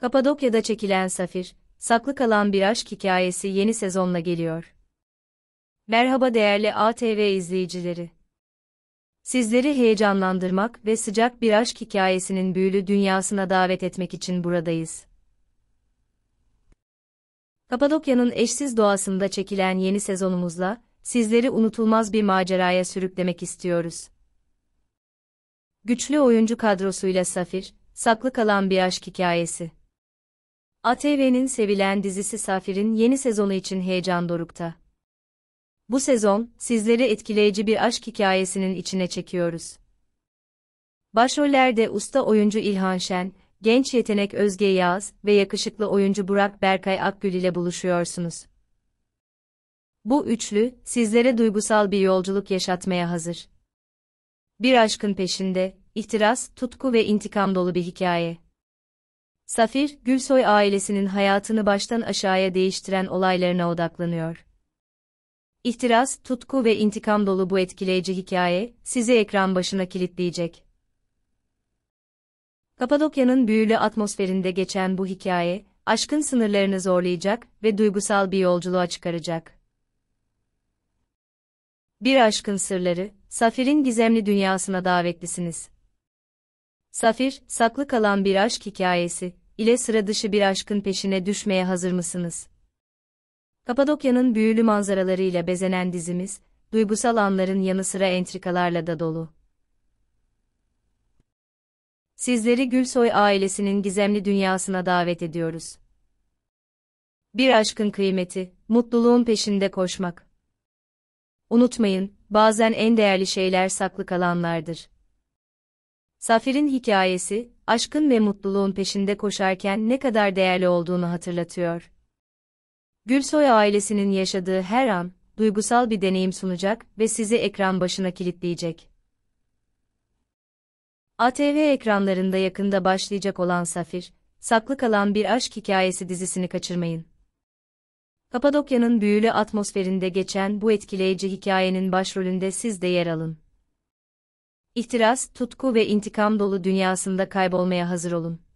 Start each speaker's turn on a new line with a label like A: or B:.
A: Kapadokya'da çekilen Safir, saklı kalan bir aşk hikayesi yeni sezonla geliyor. Merhaba değerli ATV izleyicileri. Sizleri heyecanlandırmak ve sıcak bir aşk hikayesinin büyülü dünyasına davet etmek için buradayız. Kapadokya'nın eşsiz doğasında çekilen yeni sezonumuzla sizleri unutulmaz bir maceraya sürüklemek istiyoruz. Güçlü oyuncu kadrosuyla Safir, saklı kalan bir aşk hikayesi. ATV'nin sevilen dizisi Safir'in yeni sezonu için heyecan dorukta. Bu sezon, sizleri etkileyici bir aşk hikayesinin içine çekiyoruz. Başrollerde usta oyuncu İlhan Şen, genç yetenek Özge Yağız ve yakışıklı oyuncu Burak Berkay Akgül ile buluşuyorsunuz. Bu üçlü, sizlere duygusal bir yolculuk yaşatmaya hazır. Bir aşkın peşinde, ihtiras, tutku ve intikam dolu bir hikaye. Safir, Gülsoy ailesinin hayatını baştan aşağıya değiştiren olaylarına odaklanıyor. İhtiras, tutku ve intikam dolu bu etkileyici hikaye, sizi ekran başına kilitleyecek. Kapadokya'nın büyülü atmosferinde geçen bu hikaye, aşkın sınırlarını zorlayacak ve duygusal bir yolculuğa çıkaracak. Bir aşkın sırları, Safir'in gizemli dünyasına davetlisiniz. Safir, saklı kalan bir aşk hikayesi ile sıra dışı bir aşkın peşine düşmeye hazır mısınız? Kapadokya'nın büyülü manzaralarıyla bezenen dizimiz, duygusal anların yanı sıra entrikalarla da dolu. Sizleri Gülsoy ailesinin gizemli dünyasına davet ediyoruz. Bir aşkın kıymeti, mutluluğun peşinde koşmak. Unutmayın, bazen en değerli şeyler saklı kalanlardır. Safir'in hikayesi, aşkın ve mutluluğun peşinde koşarken ne kadar değerli olduğunu hatırlatıyor. Gülsoy ailesinin yaşadığı her an, duygusal bir deneyim sunacak ve sizi ekran başına kilitleyecek. ATV ekranlarında yakında başlayacak olan Safir, saklı kalan bir aşk hikayesi dizisini kaçırmayın. Kapadokya'nın büyülü atmosferinde geçen bu etkileyici hikayenin başrolünde siz de yer alın. İhtiras, tutku ve intikam dolu dünyasında kaybolmaya hazır olun.